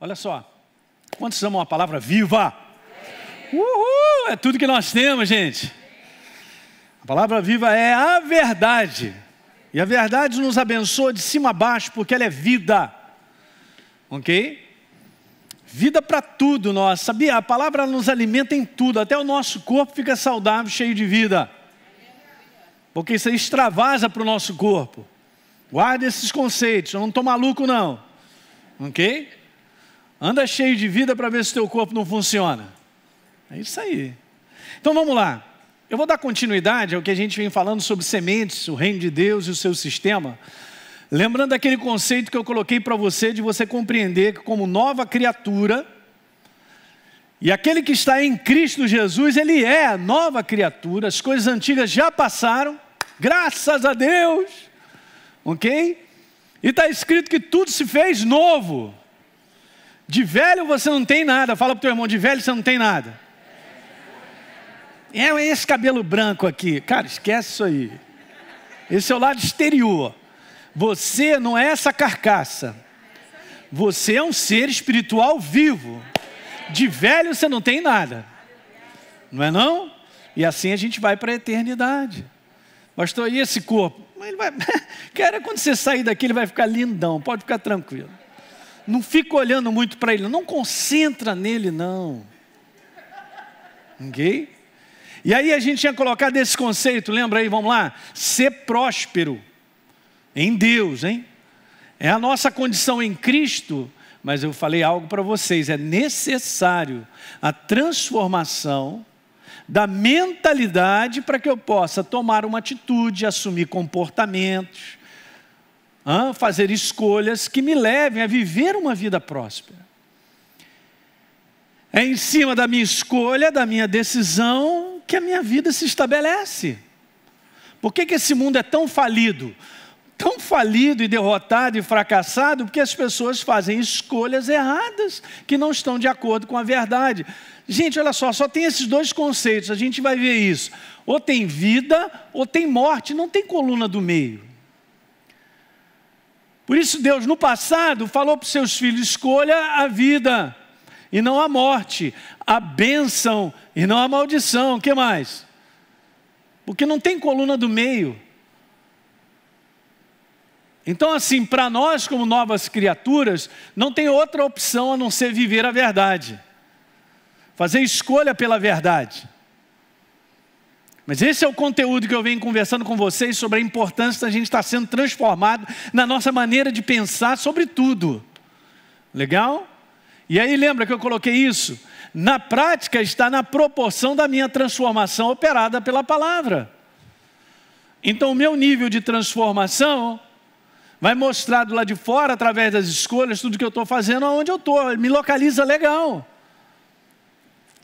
Olha só. Quantos amam a palavra viva? Uhul! É tudo que nós temos, gente. A palavra viva é a verdade. E a verdade nos abençoa de cima a baixo, porque ela é vida. Ok? Vida para tudo nós. Sabia? A palavra nos alimenta em tudo. Até o nosso corpo fica saudável, cheio de vida. Porque isso aí extravasa para o nosso corpo. Guarde esses conceitos. Eu não estou maluco, não. Ok? Anda cheio de vida para ver se o teu corpo não funciona. É isso aí. Então vamos lá. Eu vou dar continuidade ao que a gente vem falando sobre sementes, o reino de Deus e o seu sistema. Lembrando daquele conceito que eu coloquei para você de você compreender que, como nova criatura, e aquele que está em Cristo Jesus, ele é nova criatura, as coisas antigas já passaram, graças a Deus, ok? E está escrito que tudo se fez novo. De velho você não tem nada. Fala para o teu irmão, de velho você não tem nada. É esse cabelo branco aqui. Cara, esquece isso aí. Esse é o lado exterior. Você não é essa carcaça. Você é um ser espiritual vivo. De velho você não tem nada. Não é não? E assim a gente vai para a eternidade. Pastor, e esse corpo? Ele vai... Cara, quando você sair daqui, ele vai ficar lindão, pode ficar tranquilo. Não fica olhando muito para ele, não concentra nele, não. Ok? E aí a gente tinha colocado esse conceito, lembra aí, vamos lá? Ser próspero em Deus, hein? É a nossa condição em Cristo, mas eu falei algo para vocês, é necessário a transformação da mentalidade para que eu possa tomar uma atitude, assumir comportamentos, fazer escolhas que me levem a viver uma vida próspera. É em cima da minha escolha, da minha decisão, que a minha vida se estabelece. Por que, que esse mundo é tão falido? Tão falido e derrotado e fracassado, porque as pessoas fazem escolhas erradas que não estão de acordo com a verdade. Gente, olha só, só tem esses dois conceitos, a gente vai ver isso. Ou tem vida ou tem morte, não tem coluna do meio. Por isso, Deus, no passado, falou para os seus filhos: escolha a vida e não a morte, a bênção e não a maldição. O que mais? Porque não tem coluna do meio. Então, assim, para nós, como novas criaturas, não tem outra opção a não ser viver a verdade, fazer escolha pela verdade. Mas esse é o conteúdo que eu venho conversando com vocês sobre a importância da gente estar tá sendo transformado na nossa maneira de pensar sobre tudo. Legal? E aí lembra que eu coloquei isso? Na prática está na proporção da minha transformação operada pela palavra. Então o meu nível de transformação vai mostrado lá de fora através das escolhas, tudo que eu estou fazendo, aonde eu estou, me localiza legal.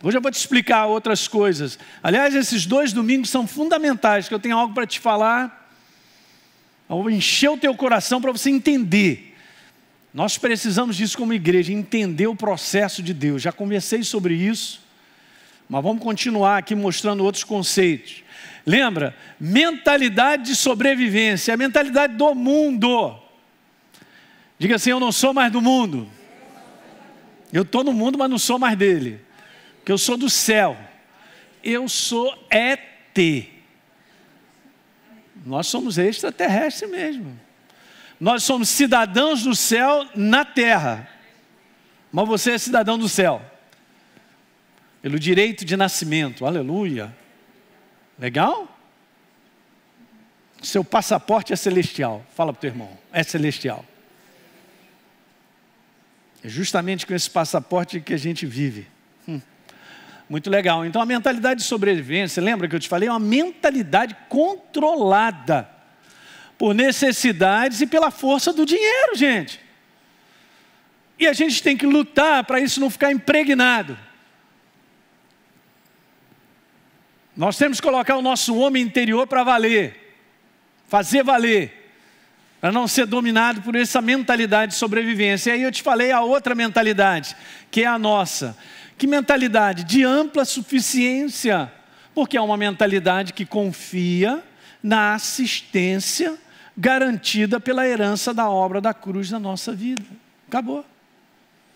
Hoje eu vou te explicar outras coisas. Aliás, esses dois domingos são fundamentais, que eu tenho algo para te falar. Eu vou encher o teu coração para você entender. Nós precisamos disso como igreja, entender o processo de Deus. Já conversei sobre isso, mas vamos continuar aqui mostrando outros conceitos. Lembra? Mentalidade de sobrevivência, é a mentalidade do mundo. Diga assim: eu não sou mais do mundo. Eu estou no mundo, mas não sou mais dele que eu sou do céu. Eu sou ET. Nós somos extraterrestres mesmo. Nós somos cidadãos do céu na terra. Mas você é cidadão do céu. Pelo direito de nascimento. Aleluia. Legal? Seu passaporte é celestial. Fala para o teu irmão. É celestial. É justamente com esse passaporte que a gente vive. Muito legal. Então, a mentalidade de sobrevivência, lembra que eu te falei? É uma mentalidade controlada por necessidades e pela força do dinheiro, gente. E a gente tem que lutar para isso não ficar impregnado. Nós temos que colocar o nosso homem interior para valer, fazer valer, para não ser dominado por essa mentalidade de sobrevivência. E aí eu te falei a outra mentalidade, que é a nossa. Que mentalidade? De ampla suficiência, porque é uma mentalidade que confia na assistência garantida pela herança da obra da cruz na nossa vida. Acabou.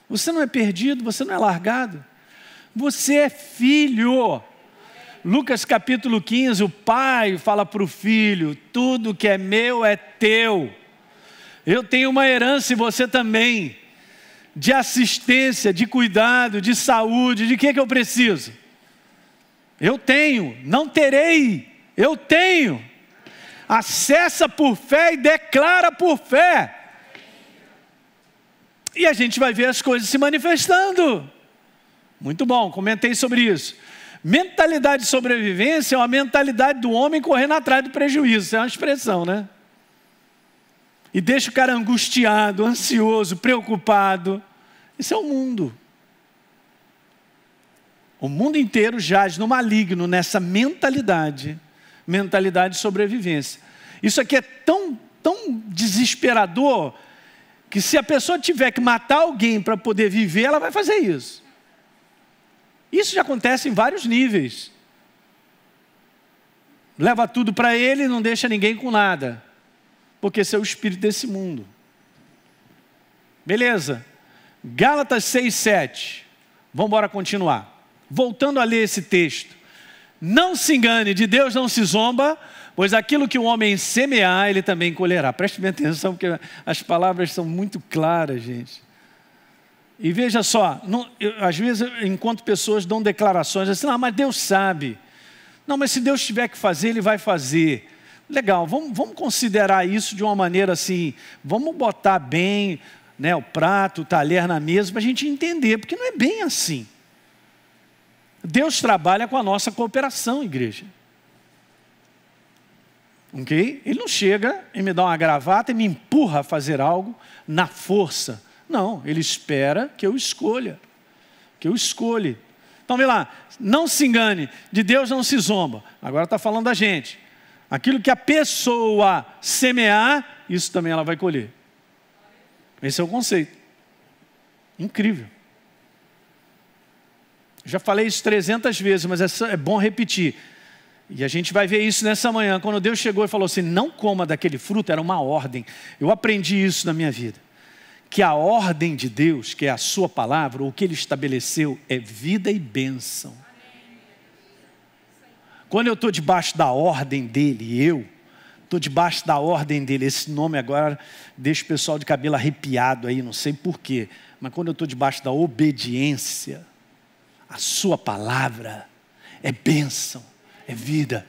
Você não é perdido, você não é largado. Você é filho. Lucas capítulo 15, o pai fala para o filho: tudo que é meu é teu. Eu tenho uma herança e você também de assistência, de cuidado, de saúde, de que, que eu preciso? Eu tenho, não terei, eu tenho. Acessa por fé e declara por fé. E a gente vai ver as coisas se manifestando. Muito bom, comentei sobre isso. Mentalidade de sobrevivência é uma mentalidade do homem correndo atrás do prejuízo, é uma expressão, né? E deixa o cara angustiado, ansioso, preocupado. Isso é o mundo. O mundo inteiro jaz no maligno, nessa mentalidade, mentalidade de sobrevivência. Isso aqui é tão, tão desesperador que se a pessoa tiver que matar alguém para poder viver, ela vai fazer isso. Isso já acontece em vários níveis. Leva tudo para ele e não deixa ninguém com nada. Porque esse é o espírito desse mundo. Beleza? Gálatas 6, 7. Vamos embora continuar. Voltando a ler esse texto. Não se engane, de Deus não se zomba, pois aquilo que o homem semear, ele também colherá. Preste bem atenção, porque as palavras são muito claras, gente. E veja só, não, eu, às vezes eu pessoas dão declarações assim, ah, mas Deus sabe. Não, mas se Deus tiver que fazer, Ele vai fazer. Legal, vamos, vamos considerar isso de uma maneira assim, vamos botar bem, né, o prato, o talher na mesa, para a gente entender, porque não é bem assim. Deus trabalha com a nossa cooperação, igreja. Ok? Ele não chega e me dá uma gravata e me empurra a fazer algo na força. Não, ele espera que eu escolha. Que eu escolha. Então vê lá, não se engane, de Deus não se zomba. Agora está falando da gente. Aquilo que a pessoa semear, isso também ela vai colher. Esse é o conceito. Incrível. Já falei isso 300 vezes, mas é, é bom repetir. E a gente vai ver isso nessa manhã. Quando Deus chegou e falou assim: não coma daquele fruto, era uma ordem. Eu aprendi isso na minha vida. Que a ordem de Deus, que é a Sua palavra, o que Ele estabeleceu, é vida e bênção. Quando eu estou debaixo da ordem dele, eu, Estou debaixo da ordem dele. Esse nome agora deixa o pessoal de cabelo arrepiado aí, não sei porquê. Mas quando eu estou debaixo da obediência, a sua palavra é bênção, é vida.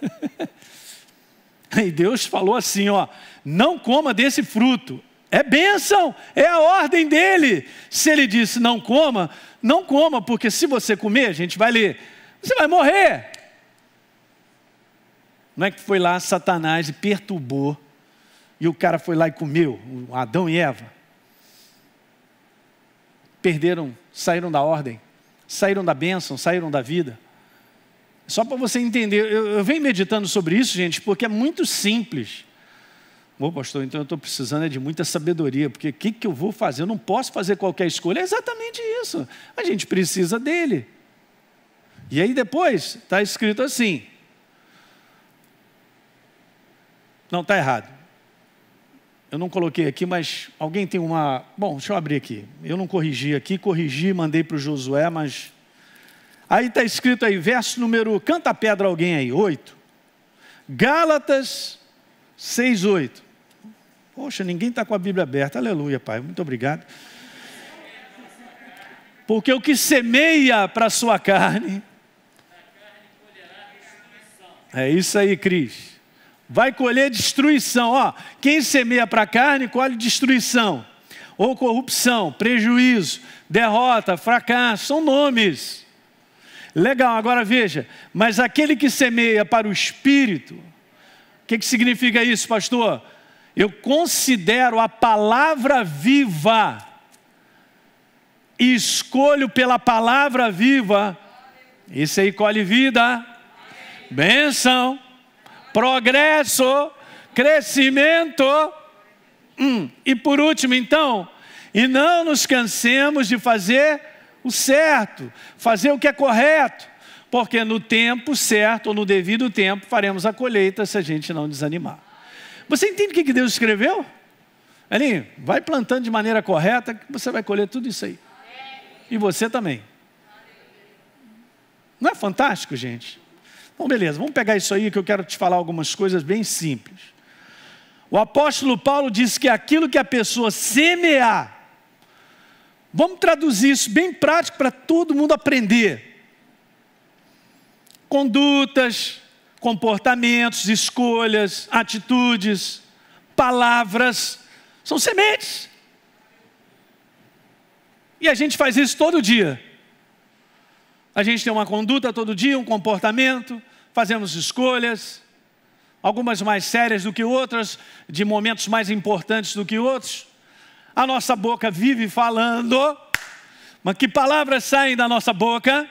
e Deus falou assim: ó, não coma desse fruto. É bênção, é a ordem dele. Se ele disse não coma, não coma, porque se você comer, a gente vai ler, você vai morrer. Não é que foi lá Satanás e perturbou, e o cara foi lá e comeu, Adão e Eva. Perderam, saíram da ordem, saíram da bênção, saíram da vida. Só para você entender, eu, eu, venho meditando sobre isso, gente, porque é muito simples. Ô pastor, então eu estou precisando é de muita sabedoria, porque o que, que eu vou fazer? Eu não posso fazer qualquer escolha. É exatamente isso. A gente precisa dele. E aí depois está escrito assim: Não, está errado. Eu não coloquei aqui, mas alguém tem uma. Bom, deixa eu abrir aqui. Eu não corrigi aqui, corrigi, mandei para o Josué, mas. Aí está escrito aí, verso número. Canta a pedra alguém aí, 8. Gálatas 6, 8. Poxa, ninguém está com a Bíblia aberta. Aleluia, Pai. Muito obrigado. Porque o que semeia para a sua carne. É isso aí, Cris vai colher destruição. Ó, quem semeia para a carne colhe destruição, ou corrupção, prejuízo, derrota, fracasso, são nomes. Legal, agora veja, mas aquele que semeia para o espírito, o que, que significa isso, pastor? Eu considero a palavra viva e escolho pela palavra viva. Isso aí colhe vida, bênção progresso, crescimento. Hum. E por último, então, e não nos cansemos de fazer o certo, fazer o que é correto, porque no tempo certo, ou no devido tempo, faremos a colheita se a gente não desanimar. Você entende o que Deus escreveu? Elinho, vai plantando de maneira correta que você vai colher tudo isso aí. E você também. Não é fantástico, gente? Bom, beleza, vamos pegar isso aí que eu quero te falar algumas coisas bem simples. O apóstolo Paulo diz que aquilo que a pessoa semear, vamos traduzir isso bem prático para todo mundo aprender. Condutas, comportamentos, escolhas, atitudes, palavras, são sementes. E a gente faz isso todo dia. A gente tem uma conduta todo dia, um comportamento, fazemos escolhas, algumas mais sérias do que outras, de momentos mais importantes do que outros. A nossa boca vive falando, mas que palavras saem da nossa boca?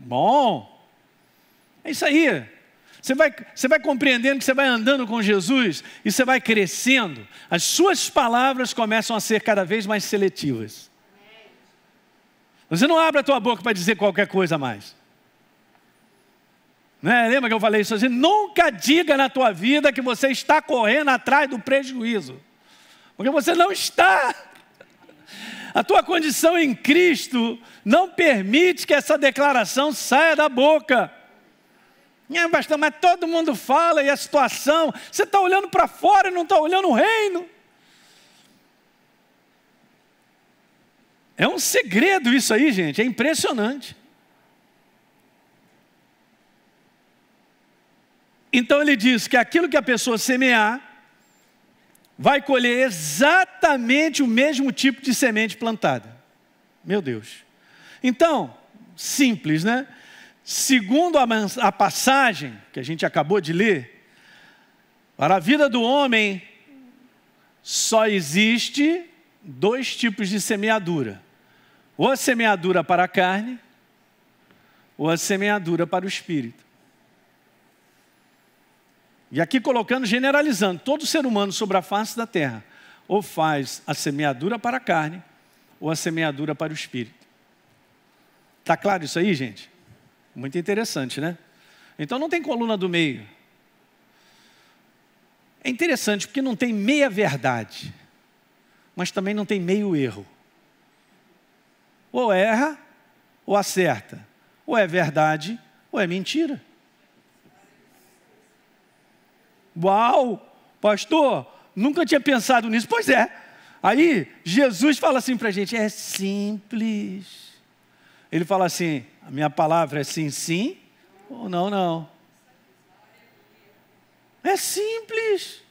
Bom, é isso aí. Você vai, você vai compreendendo que você vai andando com Jesus e você vai crescendo. As suas palavras começam a ser cada vez mais seletivas. Você não abre a tua boca para dizer qualquer coisa mais. Né? Lembra que eu falei isso? Assim? Nunca diga na tua vida que você está correndo atrás do prejuízo. Porque você não está. A tua condição em Cristo não permite que essa declaração saia da boca. É, pastor, mas todo mundo fala e a situação. Você está olhando para fora e não está olhando o reino. É um segredo isso aí, gente, é impressionante. Então ele diz que aquilo que a pessoa semear, vai colher exatamente o mesmo tipo de semente plantada. Meu Deus. Então, simples, né? Segundo a, passagem que a gente acabou de ler, para a vida do homem só existe dois tipos de semeadura: ou a semeadura para a carne, ou a semeadura para o espírito. E aqui colocando, generalizando, todo ser humano sobre a face da terra, ou faz a semeadura para a carne, ou a semeadura para o espírito. Está claro isso aí, gente? Muito interessante, né? Então não tem coluna do meio. É interessante porque não tem meia verdade, mas também não tem meio erro. Ou erra, ou acerta. Ou é verdade, ou é mentira. Uau! Pastor, nunca tinha pensado nisso. Pois é. Aí Jesus fala assim para a gente: é simples. Ele fala assim: a minha palavra é sim, sim, ou não, não. É simples.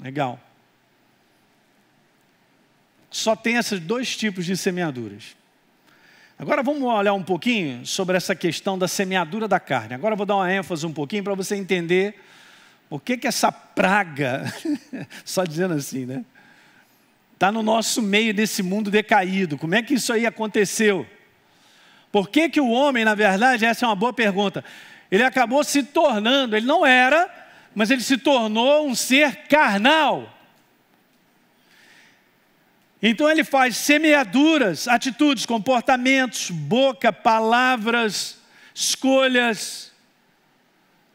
Legal só tem esses dois tipos de semeaduras. Agora vamos olhar um pouquinho sobre essa questão da semeadura da carne. Agora vou dar uma ênfase um pouquinho para você entender o que que essa praga, só dizendo assim, né? Está no nosso meio desse mundo decaído. Como é que isso aí aconteceu? Por que, que o homem, na verdade, essa é uma boa pergunta, ele acabou se tornando, ele não era, mas ele se tornou um ser carnal. Então ele faz semeaduras, atitudes, comportamentos, boca, palavras, escolhas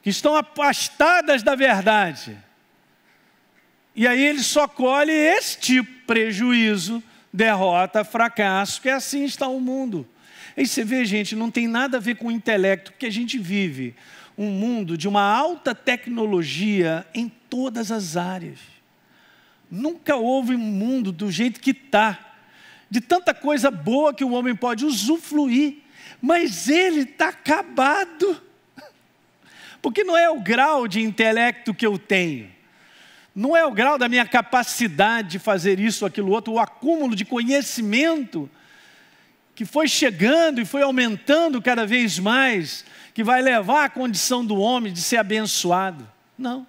que estão afastadas da verdade. E aí ele só colhe esse tipo de prejuízo, derrota, fracasso, que é assim está o mundo. Aí você vê, gente, não tem nada a ver com o intelecto, porque a gente vive um mundo de uma alta tecnologia em todas as áreas. Nunca houve um mundo do jeito que está, de tanta coisa boa que o homem pode usufruir, mas ele está acabado. Porque não é o grau de intelecto que eu tenho, não é o grau da minha capacidade de fazer isso, aquilo, outro, o acúmulo de conhecimento que foi chegando e foi aumentando cada vez mais, que vai levar à condição do homem de ser abençoado. Não.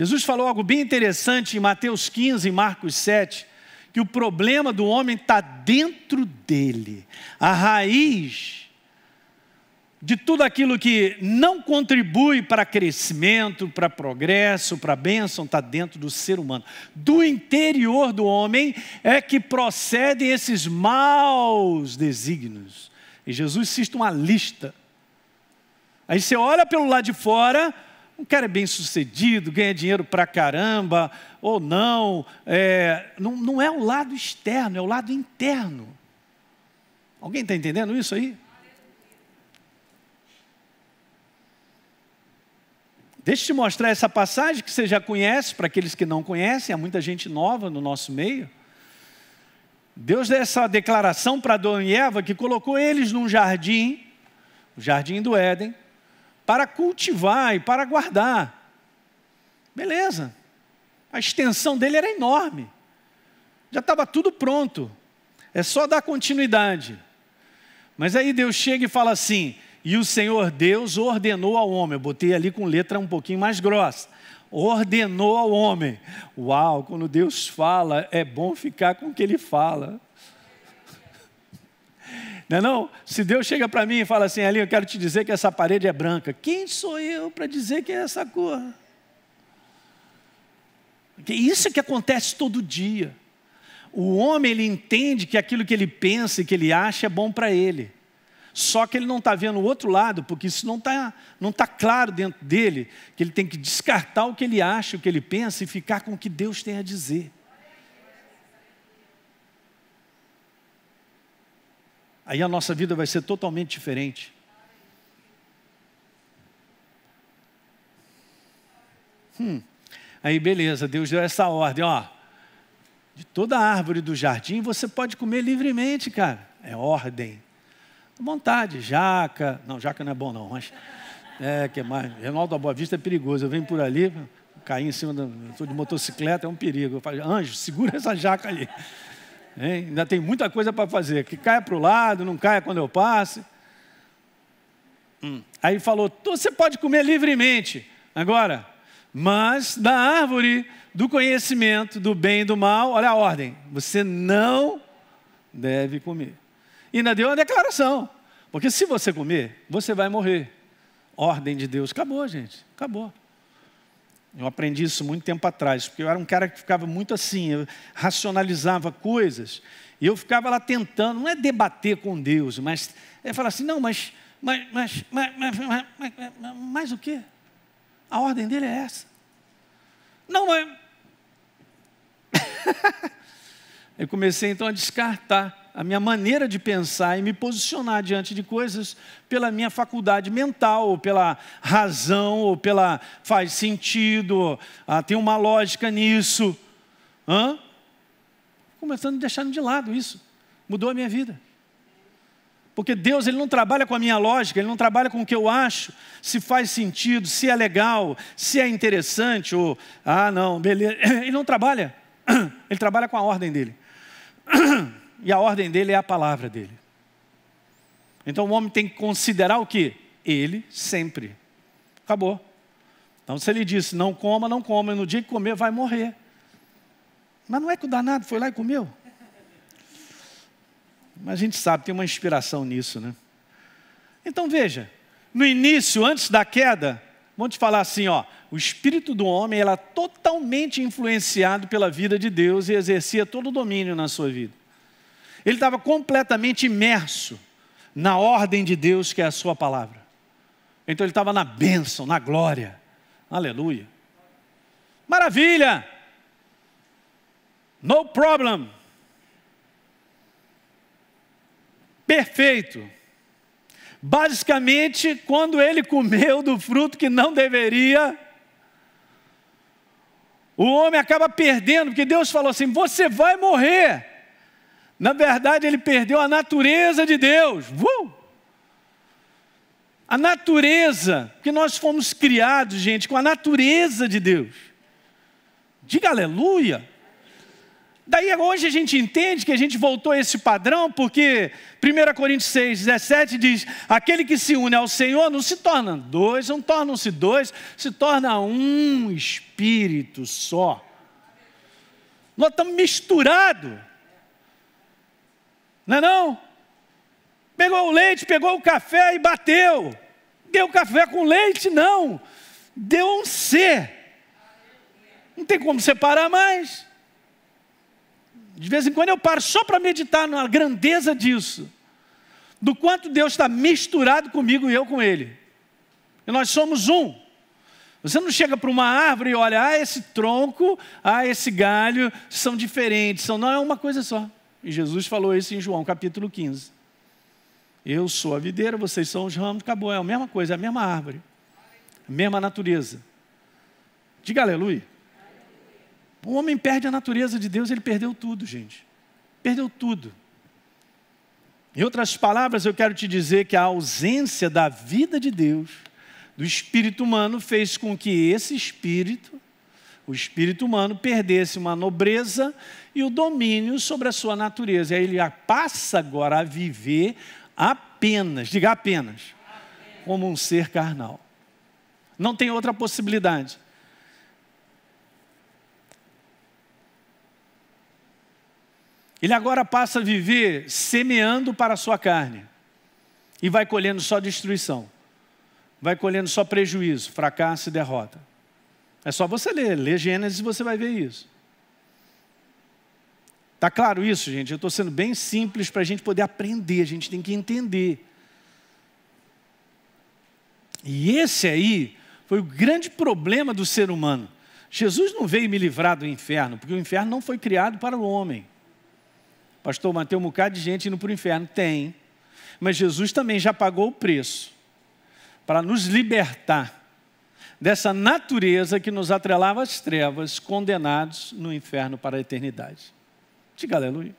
Jesus falou algo bem interessante em Mateus 15 e Marcos 7, que o problema do homem está dentro dele. A raiz de tudo aquilo que não contribui para crescimento, para progresso, para bênção, está dentro do ser humano. Do interior do homem é que procedem esses maus desígnios. E Jesus cita uma lista. Aí você olha pelo lado de fora, um cara é bem sucedido, ganha dinheiro pra caramba, ou não, é, não, não é o lado externo, é o lado interno. Alguém está entendendo isso aí? Deixa eu te mostrar essa passagem que você já conhece, para aqueles que não conhecem, há muita gente nova no nosso meio. Deus deu essa declaração para Adão e Eva que colocou eles num jardim, o jardim do Éden, para cultivar e para guardar. Beleza. A extensão dele era enorme. Já estava tudo pronto. É só dar continuidade. Mas aí Deus chega e fala assim: e o Senhor Deus ordenou ao homem. Eu botei ali com letra um pouquinho mais grossa. Ordenou ao homem. Uau, quando Deus fala, é bom ficar com o que ele fala. Não, é não? Se Deus chega para mim e fala assim, ali, eu quero te dizer que essa parede é branca. Quem sou eu para dizer que é essa cor? Isso é que acontece todo dia. O homem ele entende que aquilo que ele pensa e que ele acha é bom para ele. Só que ele não está vendo o outro lado, porque isso não está não tá claro dentro dele, que ele tem que descartar o que ele acha, o que ele pensa e ficar com o que Deus tem a dizer. Aí a nossa vida vai ser totalmente diferente. Hum. Aí beleza, Deus deu essa ordem, ó. De toda a árvore do jardim você pode comer livremente, cara. É ordem. À vontade, jaca. Não, jaca não é bom não, mas. É, que mais? Renaldo da Boa Vista é perigoso. Eu venho por ali, caí em cima, do estou de motocicleta, é um perigo. Eu falo, anjo, segura essa jaca ali. Hein? Ainda tem muita coisa para fazer. Que caia para o lado, não caia quando eu passe. Hum. Aí falou: então você pode comer livremente. Agora, mas da árvore do conhecimento do bem e do mal, olha a ordem: você não deve comer. E ainda deu uma declaração: porque se você comer, você vai morrer. Ordem de Deus. Acabou, gente. Acabou. Eu aprendi isso muito tempo atrás, porque eu era um cara que ficava muito assim, eu racionalizava coisas, e eu ficava lá tentando, não é debater com Deus, mas é falar assim, não, mas, mas, mas, mas, mas, mas, mas, mas o quê? A ordem dele é essa. Não, mas. eu comecei então a descartar a minha maneira de pensar e me posicionar diante de coisas pela minha faculdade mental, ou pela razão, ou pela faz sentido, ah, tem uma lógica nisso. Hã? Começando a deixar de lado isso. Mudou a minha vida. Porque Deus ele não trabalha com a minha lógica, ele não trabalha com o que eu acho, se faz sentido, se é legal, se é interessante, ou ah, não, beleza. Ele não trabalha. Ele trabalha com a ordem dele. e a ordem dele é a palavra dele. Então o homem tem que considerar o que? Ele sempre. Acabou. Então se ele disse não coma, não coma, e no dia que comer vai morrer. Mas não é que o danado foi lá e comeu. Mas a gente sabe, tem uma inspiração nisso, né? Então veja, no início, antes da queda, vamos te falar assim, ó, o espírito do homem era é totalmente influenciado pela vida de Deus e exercia todo o domínio na sua vida. Ele estava completamente imerso na ordem de Deus, que é a sua palavra. Então ele estava na bênção, na glória. Aleluia. Maravilha! No problem. Perfeito. Basicamente, quando ele comeu do fruto que não deveria, o homem acaba perdendo, porque Deus falou assim: você vai morrer. Na verdade, ele perdeu a natureza de Deus. Uh! A natureza, que nós fomos criados, gente, com a natureza de Deus. Diga aleluia. Daí é hoje a gente entende que a gente voltou a esse padrão, porque 1 Coríntios 6, 17 diz: aquele que se une ao Senhor não se torna dois, não tornam-se dois, se torna um espírito só. Nós estamos misturados. Não é não? Pegou o leite, pegou o café e bateu. Deu café com leite? Não. Deu um C. Não tem como separar mais. De vez em quando eu paro só para meditar na grandeza disso. Do quanto Deus está misturado comigo e eu com Ele. E nós somos um. Você não chega para uma árvore e olha, ah, esse tronco, ah, esse galho, são diferentes. São, não, é uma coisa só. E Jesus falou isso em João capítulo 15. Eu sou a videira, vocês são os ramos, acabou. É a mesma coisa, é a mesma árvore, a mesma natureza. Diga aleluia. O homem perde a natureza de Deus, ele perdeu tudo, gente. Perdeu tudo. Em outras palavras, eu quero te dizer que a ausência da vida de Deus, do espírito humano, fez com que esse espírito, o espírito humano, perdesse uma nobreza e o domínio sobre a sua natureza. E aí ele passa agora a viver apenas, diga apenas, apenas, como um ser carnal. Não tem outra possibilidade. Ele agora passa a viver semeando para a sua carne e vai colhendo só destruição, vai colhendo só prejuízo, fracasso e derrota. É só você ler, ler Gênesis e você vai ver isso. Tá claro isso, gente? Eu estou sendo bem simples para a gente poder aprender, a gente tem que entender. E esse aí foi o grande problema do ser humano. Jesus não veio me livrar do inferno, porque o inferno não foi criado para o homem. Pastor, mas tem um bocado de gente indo para o inferno. Tem. Mas Jesus também já pagou o preço para nos libertar dessa natureza que nos atrelava às trevas, condenados no inferno para a eternidade. Diga aleluia.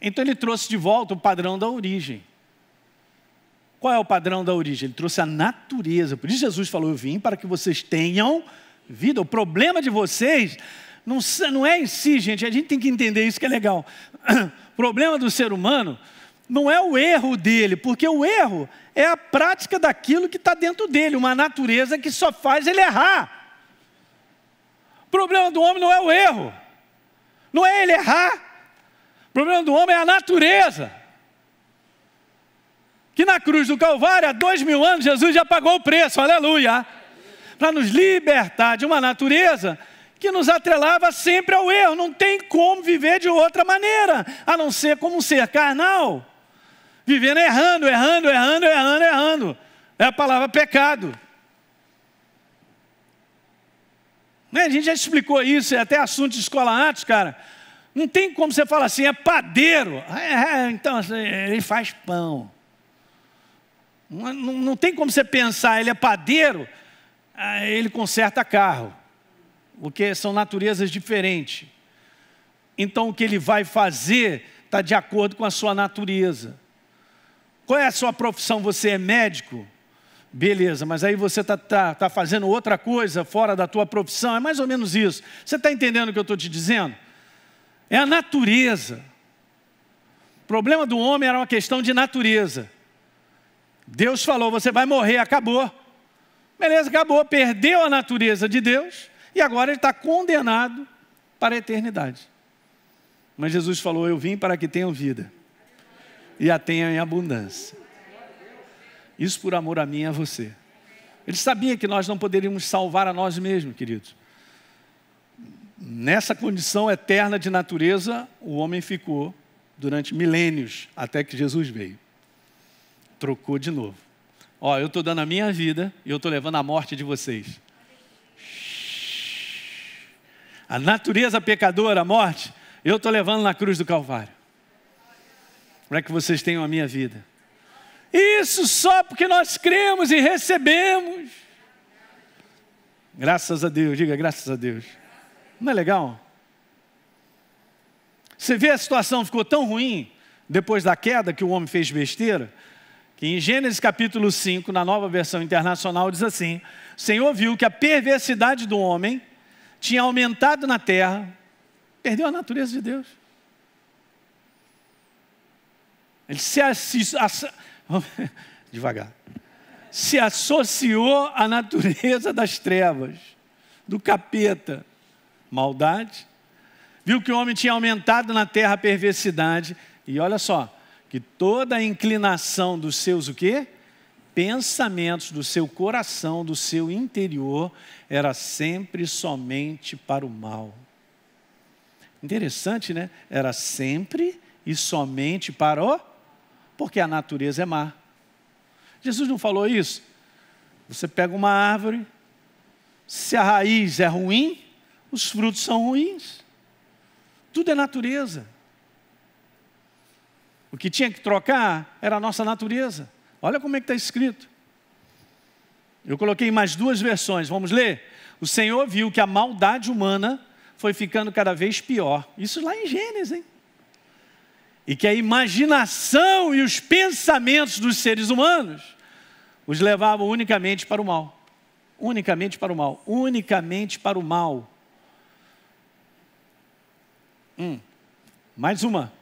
Então ele trouxe de volta o padrão da origem. Qual é o padrão da origem? Ele trouxe a natureza. Por isso Jesus falou: Eu vim para que vocês tenham vida. O problema de vocês não, não é em si, gente. A gente tem que entender isso que é legal. O problema do ser humano não é o erro dele, porque o erro é a prática daquilo que está dentro dele, uma natureza que só faz ele errar. O problema do homem não é o erro. Não é ele errar. O problema do homem é a natureza. Que na cruz do Calvário, há dois mil anos, Jesus já pagou o preço, aleluia. Para nos libertar de uma natureza que nos atrelava sempre ao erro. Não tem como viver de outra maneira, a não ser como um ser carnal. Vivendo errando, errando, errando, errando, errando. É a palavra pecado. Né? A gente já explicou isso, é até assunto de escola antes, cara. Não tem como você falar assim, é padeiro. É, é, então, ele faz pão. Não, não, não, tem como você pensar, ele é padeiro, ele conserta carro. Porque são naturezas diferentes. Então, o que ele vai fazer está de acordo com a sua natureza. Qual é a sua profissão? Você é médico? Beleza, mas aí você está tá, tá fazendo outra coisa fora da tua profissão, é mais ou menos isso. Você está entendendo o que eu estou te dizendo? É a natureza. O problema do homem era uma questão de natureza. Deus falou: você vai morrer, acabou. Beleza, acabou, perdeu a natureza de Deus e agora ele está condenado para a eternidade. Mas Jesus falou: Eu vim para que tenham vida e a tenham em abundância. Isso por amor a mim e a você. Ele sabia que nós não poderíamos salvar a nós mesmos, queridos. Nessa condição eterna de natureza, o homem ficou durante milênios até que Jesus veio. Trocou de novo. Ó, eu estou dando a minha vida e eu estou levando a morte de vocês. A natureza pecadora, a morte, eu estou levando na cruz do Calvário. Para é que vocês tenham a minha vida. Isso só porque nós cremos e recebemos. Graças a Deus, diga graças a Deus. Não é legal? Você vê a situação ficou tão ruim depois da queda que o homem fez besteira, que em Gênesis capítulo 5, na nova versão internacional, diz assim: O Senhor viu que a perversidade do homem tinha aumentado na terra, perdeu a natureza de Deus. Ele se, devagar. Se associou à natureza das trevas, do capeta, maldade. Viu que o homem tinha aumentado na terra a perversidade. E olha só, que toda a inclinação dos seus o quê? Pensamentos do seu coração, do seu interior, era sempre somente para o mal. Interessante, né? Era sempre e somente para o porque a natureza é má. Jesus não falou isso? Você pega uma árvore, se a raiz é ruim, os frutos são ruins. Tudo é natureza. O que tinha que trocar era a nossa natureza. Olha como é que está escrito. Eu coloquei mais duas versões, vamos ler? O Senhor viu que a maldade humana foi ficando cada vez pior. Isso lá em Gênesis, hein? e que a imaginação e os pensamentos dos seres humanos os levavam unicamente para o mal. Unicamente para o mal. Unicamente para o mal. Hum. Mais uma.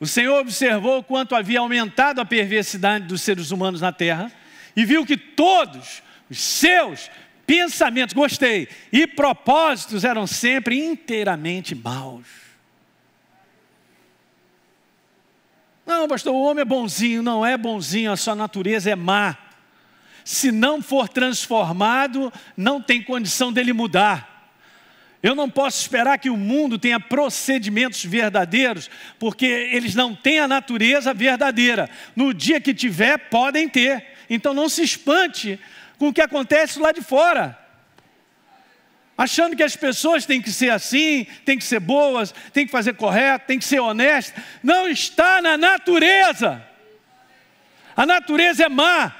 O Senhor observou quanto havia aumentado a perversidade dos seres humanos na terra e viu que todos os seus pensamentos, gostei, e propósitos eram sempre inteiramente maus. Não, pastor, o homem é bonzinho, não é bonzinho, a sua natureza é má. Se não for transformado, não tem condição dele mudar. Eu não posso esperar que o mundo tenha procedimentos verdadeiros, porque eles não têm a natureza verdadeira. No dia que tiver, podem ter. Então não se espante com o que acontece lá de fora achando que as pessoas têm que ser assim, têm que ser boas, têm que fazer correto, têm que ser honestas. Não está na natureza. A natureza é má.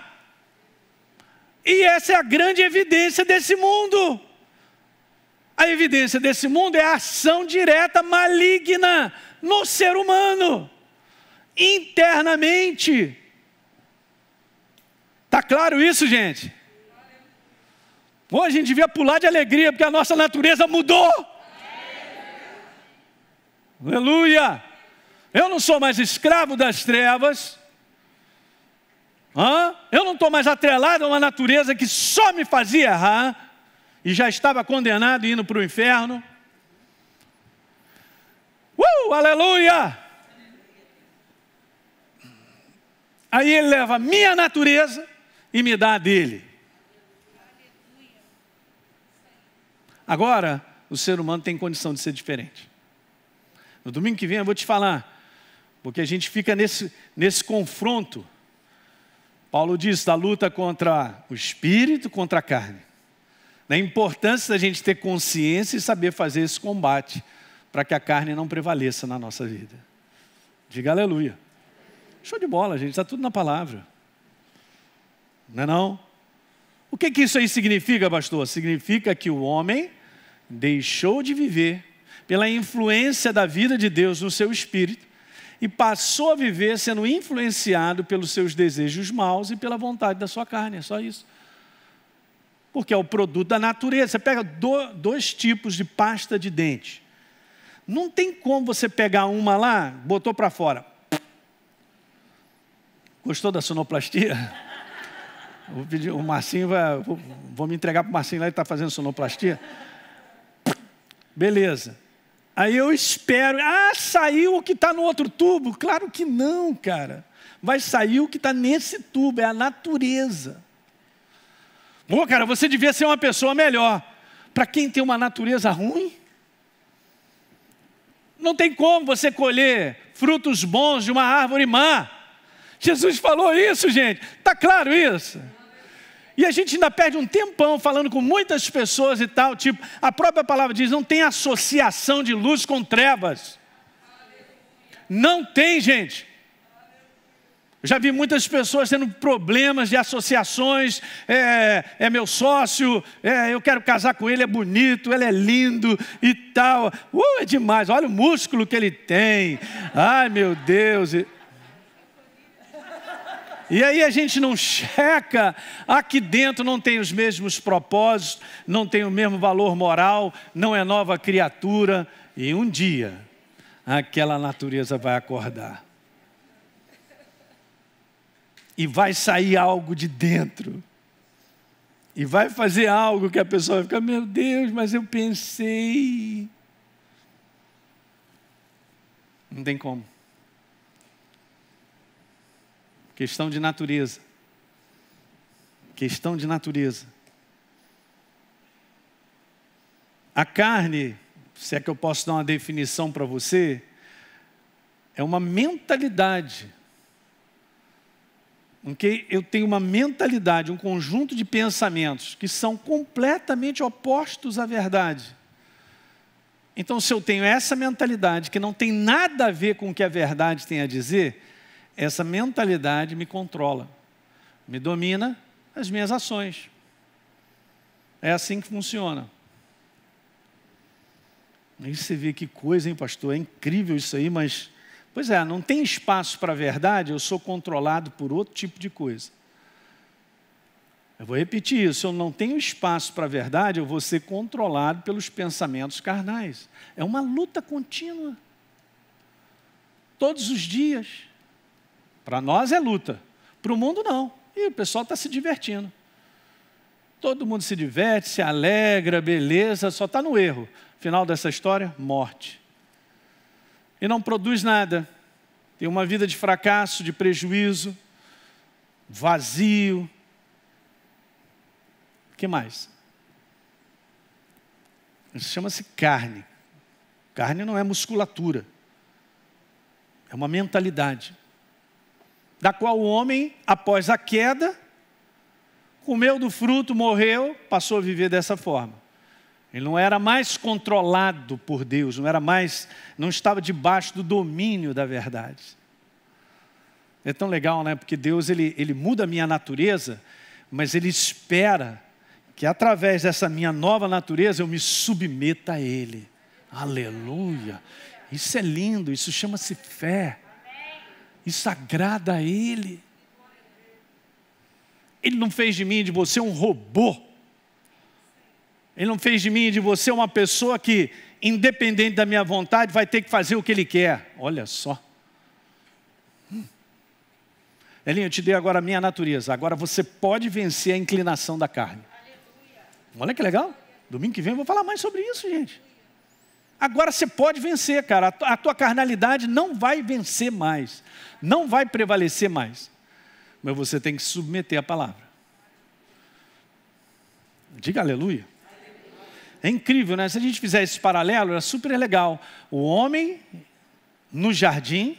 E essa é a grande evidência desse mundo. A evidência desse mundo é a ação direta maligna no ser humano, internamente. Está claro isso, gente? Pô, a gente devia pular de alegria, porque a nossa natureza mudou. Aleluia! Eu não sou mais escravo das trevas. Hã? Eu não estou mais atrelado a uma natureza que só me fazia errar e já estava condenado e indo para o inferno. Uh, aleluia! Aí ele leva a minha natureza e me dá a dele. Agora, o ser humano tem condição de ser diferente. No domingo que vem eu vou te falar, porque a gente fica nesse, nesse confronto. Paulo diz da luta contra o espírito, contra a carne. Da importância da gente ter consciência e saber fazer esse combate para que a carne não prevaleça na nossa vida. Diga aleluia. Show de bola, gente, está tudo na palavra. Não é não? O que, que isso aí significa, pastor? Significa que o homem deixou de viver pela influência da vida de Deus no seu espírito e passou a viver sendo influenciado pelos seus desejos maus e pela vontade da sua carne, é só isso. Porque é o produto da natureza. Você pega dois tipos de pasta de dente. Não tem como você pegar uma lá, botou para fora. Gostou da sonoplastia? Vou pedir, o Marcinho vai. Vou, vou me entregar para o Marcinho lá, ele está fazendo sonoplastia. Beleza. Aí eu espero. Ah, saiu o que está no outro tubo? Claro que não, cara. Vai sair o que está nesse tubo, é a natureza. Pô, cara, você devia ser uma pessoa melhor. Para quem tem uma natureza ruim, não tem como você colher frutos bons de uma árvore má. Jesus falou isso, gente. Tá claro isso? E a gente ainda perde um tempão falando com muitas pessoas e tal, tipo, a própria palavra diz: não tem associação de luz com trevas. Não tem, gente. Eu já vi muitas pessoas tendo problemas de associações. É, é meu sócio, é, eu quero casar com ele, é bonito, ele é lindo e tal. Uh, é demais, olha o músculo que ele tem. Ai, meu Deus. E aí a gente não checa, aqui dentro não tem os mesmos propósitos, não tem o mesmo valor moral, não é nova criatura, e um dia aquela natureza vai acordar. E vai sair algo de dentro. E vai fazer algo que a pessoa fica, meu Deus, mas eu pensei. Não tem como. Questão de natureza. Questão de natureza. A carne, se é que eu posso dar uma definição para você, é uma mentalidade. Okay? Eu tenho uma mentalidade, um conjunto de pensamentos que são completamente opostos à verdade. Então, se eu tenho essa mentalidade que não tem nada a ver com o que a verdade tem a dizer, essa mentalidade me controla, me domina as minhas ações. É assim que funciona. Aí você vê que coisa, hein, pastor? É incrível isso aí, mas. Pois é, não tem espaço para a verdade, eu sou controlado por outro tipo de coisa. Eu vou repetir isso, eu não tenho espaço para a verdade, eu vou ser controlado pelos pensamentos carnais. É uma luta contínua. Todos os dias. Para nós é luta, para o mundo não. E o pessoal está se divertindo. Todo mundo se diverte, se alegra, beleza, só está no erro. Final dessa história, morte. E não produz nada. Tem uma vida de fracasso, de prejuízo, vazio. O que mais? Isso chama-se carne. Carne não é musculatura, é uma mentalidade da qual o homem, após a queda, comeu do fruto, morreu, passou a viver dessa forma. Ele não era mais controlado por Deus, não era mais, não estava debaixo do domínio da verdade. É tão legal, né? Porque Deus ele, ele muda a minha natureza, mas ele espera que através dessa minha nova natureza eu me submeta a Ele. Aleluia! Isso é lindo, isso chama-se fé. Isso agrada a Ele. Ele não fez de mim e de você um robô. Ele não fez de mim e de você uma pessoa que, independente da minha vontade, vai ter que fazer o que Ele quer. Olha só. Hum. Elinho, eu te dei agora a minha natureza. Agora você pode vencer a inclinação da carne. Aleluia. Olha que legal. Domingo que vem eu vou falar mais sobre isso, gente. Agora você pode vencer, cara. A tua carnalidade não vai vencer mais, não vai prevalecer mais. Mas você tem que submeter a palavra. Diga aleluia. É incrível, né? Se a gente fizer esse paralelo, era super legal. O homem no jardim,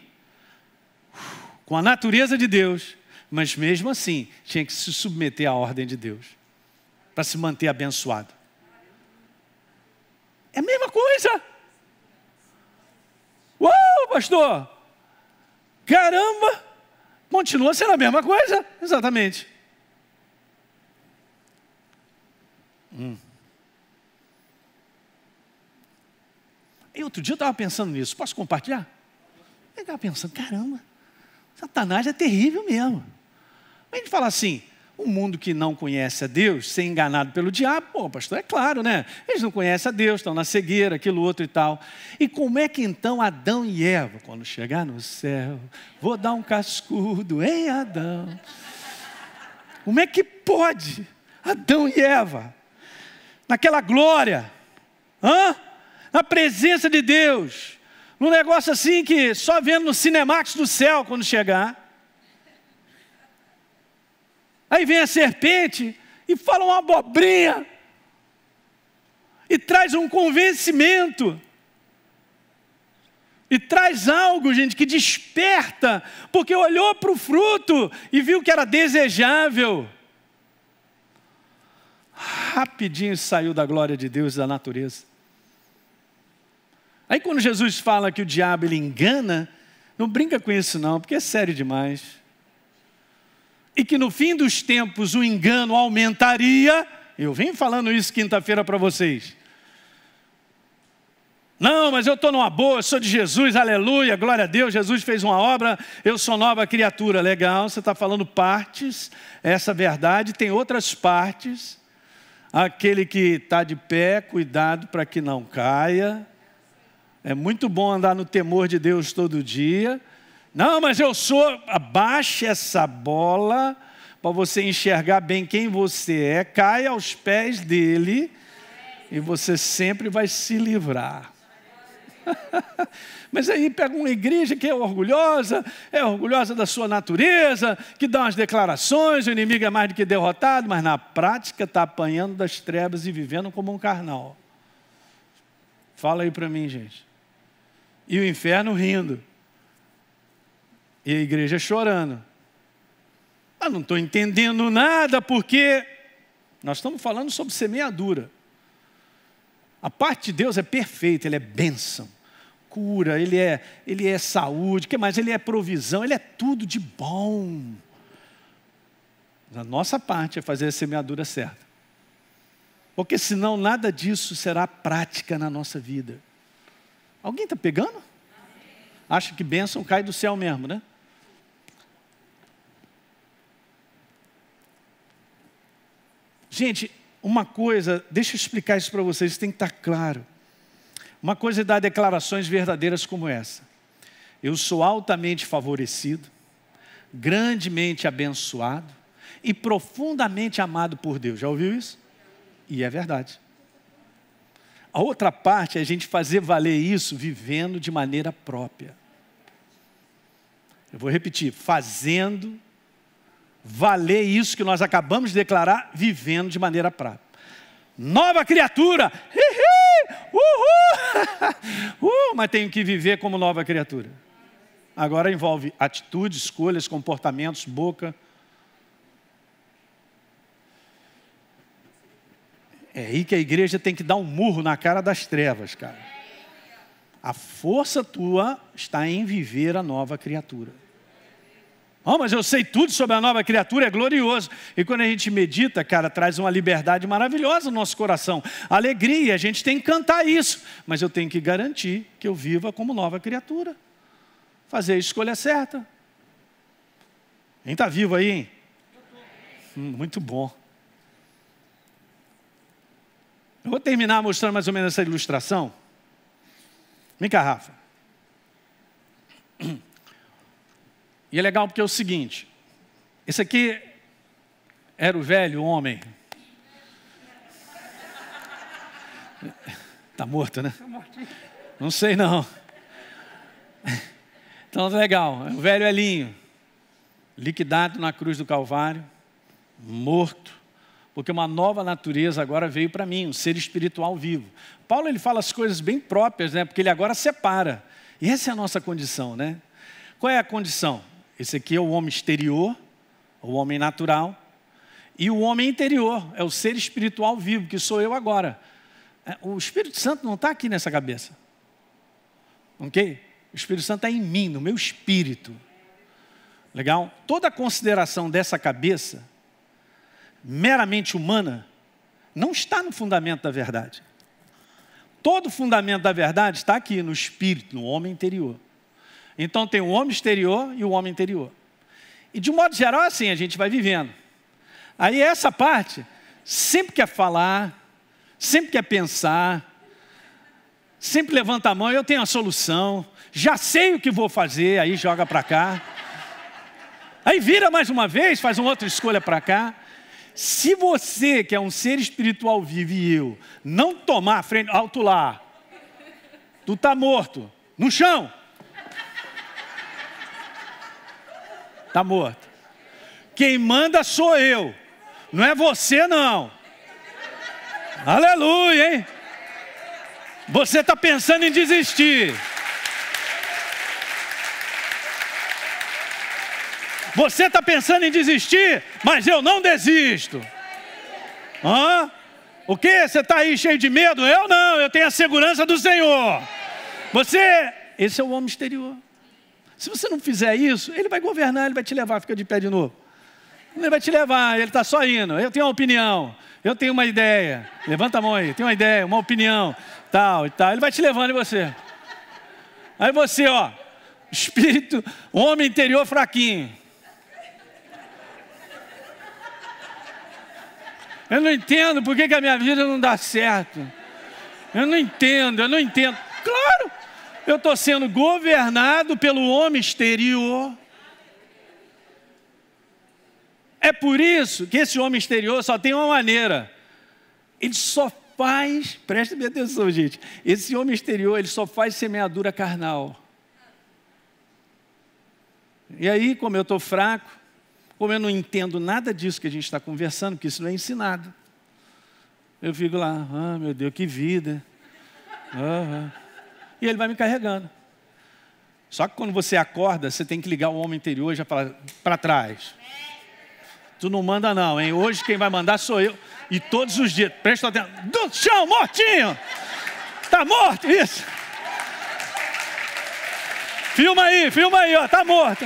com a natureza de Deus, mas mesmo assim tinha que se submeter à ordem de Deus para se manter abençoado. É a mesma coisa. Uau, pastor! Caramba! Continua sendo a mesma coisa? Exatamente. Hum. E outro dia eu estava pensando nisso. Posso compartilhar? Eu estava pensando, caramba, Satanás é terrível mesmo. A gente fala assim, o mundo que não conhece a Deus, ser enganado pelo diabo, pô, pastor, é claro, né? Eles não conhecem a Deus, estão na cegueira, aquilo outro e tal. E como é que então Adão e Eva, quando chegar no céu, vou dar um cascudo, hein, Adão? Como é que pode Adão e Eva, naquela glória, hã? na presença de Deus, num negócio assim que só vendo no Cinemax do céu quando chegar? Aí vem a serpente e fala uma abobrinha e traz um convencimento. E traz algo, gente, que desperta, porque olhou para o fruto e viu que era desejável. Rapidinho saiu da glória de Deus e da natureza. Aí quando Jesus fala que o diabo ele engana, não brinca com isso não, porque é sério demais e que no fim dos tempos o engano aumentaria. Eu vim falando isso quinta-feira para vocês. Não, mas eu estou numa boa, sou de Jesus, aleluia, glória a Deus, Jesus fez uma obra, eu sou nova criatura. Legal, você está falando partes, essa verdade, tem outras partes. Aquele que está de pé, cuidado para que não caia. É muito bom andar no temor de Deus todo dia, não, mas eu sou. Abaixe essa bola para você enxergar bem quem você é. Cai aos pés dele e você sempre vai se livrar. Mas aí pega uma igreja que é orgulhosa, é orgulhosa da sua natureza, que dá umas declarações, o inimigo é mais do que derrotado, mas na prática está apanhando das trevas e vivendo como um carnal. Fala aí para mim, gente. E o inferno rindo. E a igreja chorando. Ah, não estou entendendo nada porque nós estamos falando sobre semeadura. A parte de Deus é perfeita, ele é bênção, cura, ele é, ele é saúde, que mais? Ele é provisão, ele é tudo de bom. A nossa parte é fazer a semeadura certa. Porque senão nada disso será prática na nossa vida. Alguém está pegando? Acha que bênção cai do céu mesmo, né? Gente, uma coisa, deixa eu explicar isso para vocês, isso tem que estar tá claro. Uma coisa é dar declarações verdadeiras como essa. Eu sou altamente favorecido, grandemente abençoado e profundamente amado por Deus. Já ouviu isso? E é verdade. A outra parte é a gente fazer valer isso vivendo de maneira própria. Eu vou repetir: fazendo valer isso que nós acabamos de declarar, vivendo de maneira prática. Nova criatura! Uhul! uh, mas tenho que viver como nova criatura. Agora envolve atitudes, escolhas, comportamentos, boca. É aí que a igreja tem que dar um murro na cara das trevas, cara. A força tua está em viver a nova criatura. Oh, mas eu sei tudo sobre a nova criatura, é glorioso. E quando a gente medita, cara, traz uma liberdade maravilhosa no nosso coração, alegria, a gente tem que cantar isso, mas eu tenho que garantir que eu viva como nova criatura, fazer a escolha certa. Quem está vivo aí, hein? Hum, muito bom. Eu vou terminar mostrando mais ou menos essa ilustração. Vem cá, Rafa. E é legal porque é o seguinte: esse aqui era o velho homem. Está morto, né? Não sei não. Então legal, é o velho Elinho, liquidado na cruz do Calvário, morto, porque uma nova natureza agora veio para mim, um ser espiritual vivo. Paulo ele fala as coisas bem próprias, né? Porque ele agora separa. E essa é a nossa condição, né? Qual é a condição? Esse aqui é o homem exterior, o homem natural. E o homem interior é o ser espiritual vivo, que sou eu agora. É, o Espírito Santo não está aqui nessa cabeça. Ok? O Espírito Santo está em mim, no meu espírito. Legal? Toda consideração dessa cabeça, meramente humana, não está no fundamento da verdade. Todo o fundamento da verdade está aqui, no espírito, no homem interior. Então tem o homem exterior e o homem interior. E de um modo geral é assim, a gente vai vivendo. Aí essa parte sempre quer falar, sempre quer pensar, sempre levanta a mão, eu tenho a solução, já sei o que vou fazer, aí joga para cá. Aí vira mais uma vez, faz uma outra escolha para cá. Se você, que é um ser espiritual vivo e eu, não tomar frente, alto lá, tu tá morto, no chão. Está morto. Quem manda sou eu, não é você não. Aleluia, hein? Você está pensando em desistir. Você está pensando em desistir, mas eu não desisto. Hã? O que? Você está aí cheio de medo? Eu não, eu tenho a segurança do Senhor. Você, esse é o homem exterior. Se você não fizer isso, ele vai governar, ele vai te levar, fica de pé de novo. Ele vai te levar, ele está só indo. Eu tenho uma opinião, eu tenho uma ideia. Levanta a mão aí, Tem uma ideia, uma opinião, tal e tal. Ele vai te levando e você. Aí você, ó, espírito, homem interior fraquinho. Eu não entendo por que, que a minha vida não dá certo. Eu não entendo, eu não entendo. Claro, eu estou sendo governado pelo homem exterior. É por isso que esse homem exterior só tem uma maneira. Ele só faz, preste bem atenção, gente. Esse homem exterior, ele só faz semeadura carnal. E aí, como eu estou fraco, como eu não entendo nada disso que a gente está conversando, porque isso não é ensinado, eu fico lá, ah, meu Deus, que vida. Ah, ah e ele vai me carregando. Só que quando você acorda, você tem que ligar o homem interior já para trás. Tu não manda não, hein? Hoje quem vai mandar sou eu. E todos os dias, presta atenção. Do chão, mortinho! Tá morto, isso! Filma aí, filma aí, ó, tá morto.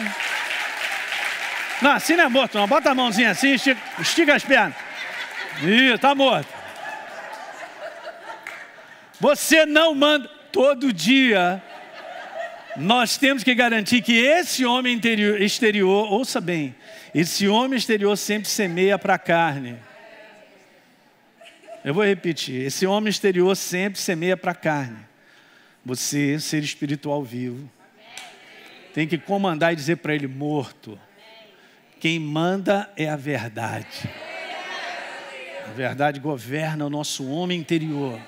Não, assim não é morto, não. Bota a mãozinha assim, estica, estica as pernas. Ih, tá morto. Você não manda todo dia, nós temos que garantir que esse homem interior, exterior, ouça bem, esse homem exterior sempre semeia para a carne. Eu vou repetir: esse homem exterior sempre semeia para a carne. Você, ser espiritual vivo, tem que comandar e dizer para ele: morto. Quem manda é a verdade. A verdade governa o nosso homem interior.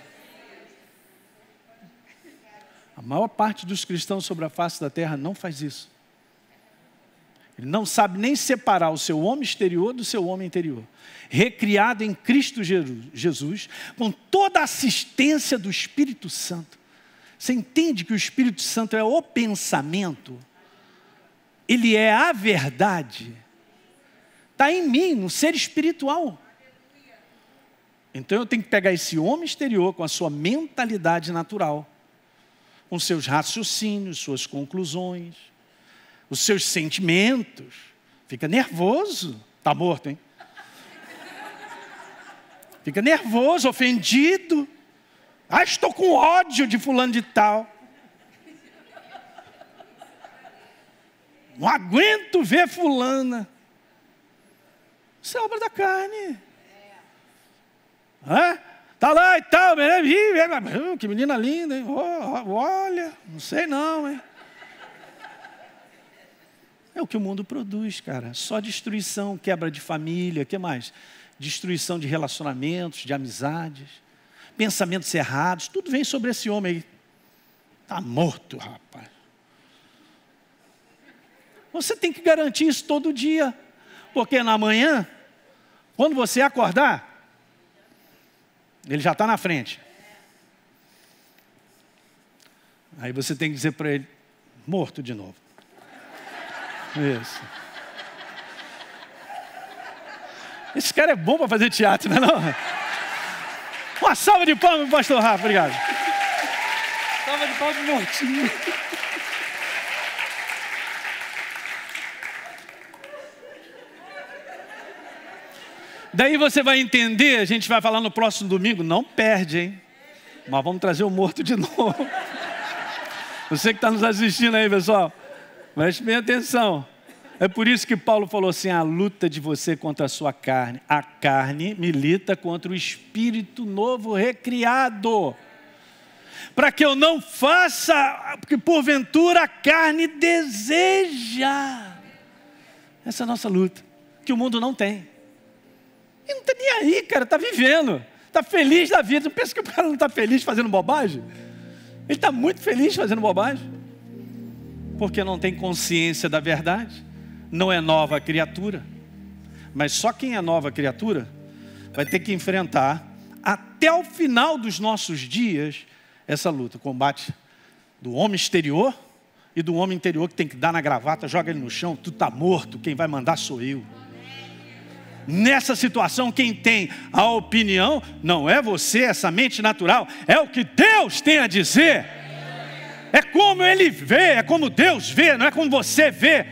A maior parte dos cristãos sobre a face da terra não faz isso. Ele não sabe nem separar o seu homem exterior do seu homem interior. Recriado em Cristo Jesus, com toda a assistência do Espírito Santo. Você entende que o Espírito Santo é o pensamento, ele é a verdade. Está em mim, no ser espiritual. Então eu tenho que pegar esse homem exterior com a sua mentalidade natural com seus raciocínios, suas conclusões, os seus sentimentos. Fica nervoso. Está morto, hein? Fica nervoso, ofendido. Ah, estou com ódio de fulano de tal. Não aguento ver fulana. Isso é obra da carne. Hã? Tá lá e tal, hum, que menina linda, hein? olha, não sei não, hein? É o que o mundo produz, cara. Só destruição, quebra de família, que mais? Destruição de relacionamentos, de amizades, pensamentos errados, tudo vem sobre esse homem aí. Tá morto, rapaz. Você tem que garantir isso todo dia, porque na manhã, quando você acordar, ele já está na frente. Aí você tem que dizer para ele: morto de novo. Isso. Esse cara é bom para fazer teatro, não é? Não? Uma salva de palmas, pastor Rafa, obrigado. Salva de palmas, mortinho. Daí você vai entender, a gente vai falar no próximo domingo, não perde, hein? Mas vamos trazer o morto de novo. Você que está nos assistindo aí, pessoal, preste bem atenção. É por isso que Paulo falou assim: a luta de você contra a sua carne. A carne milita contra o espírito novo recriado. Para que eu não faça, porque porventura a carne deseja. Essa é a nossa luta, que o mundo não tem. E não está nem aí, cara, está vivendo, está feliz da vida. Não pensa que o cara não está feliz fazendo bobagem? Ele está muito feliz fazendo bobagem, porque não tem consciência da verdade, não é nova criatura. Mas só quem é nova criatura vai ter que enfrentar até o final dos nossos dias essa luta, o combate do homem exterior e do homem interior que tem que dar na gravata, joga ele no chão, tu tá morto, quem vai mandar sou eu. Nessa situação, quem tem a opinião não é você, é essa mente natural, é o que Deus tem a dizer. É como ele vê, é como Deus vê, não é como você vê.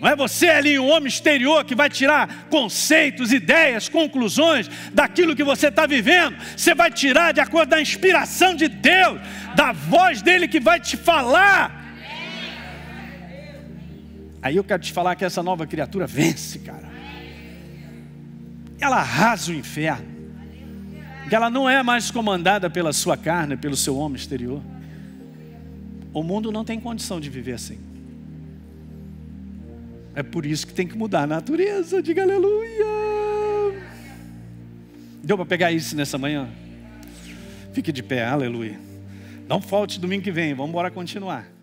Não é você ali, um homem exterior, que vai tirar conceitos, ideias, conclusões daquilo que você está vivendo. Você vai tirar de acordo da inspiração de Deus, da voz dele que vai te falar. Aí eu quero te falar que essa nova criatura vence, cara ela arrasa o inferno. Que ela não é mais comandada pela sua carne, pelo seu homem exterior. O mundo não tem condição de viver assim. É por isso que tem que mudar a natureza. Diga aleluia. Deu para pegar isso nessa manhã? Fique de pé, aleluia. Não falte domingo que vem, vamos embora continuar.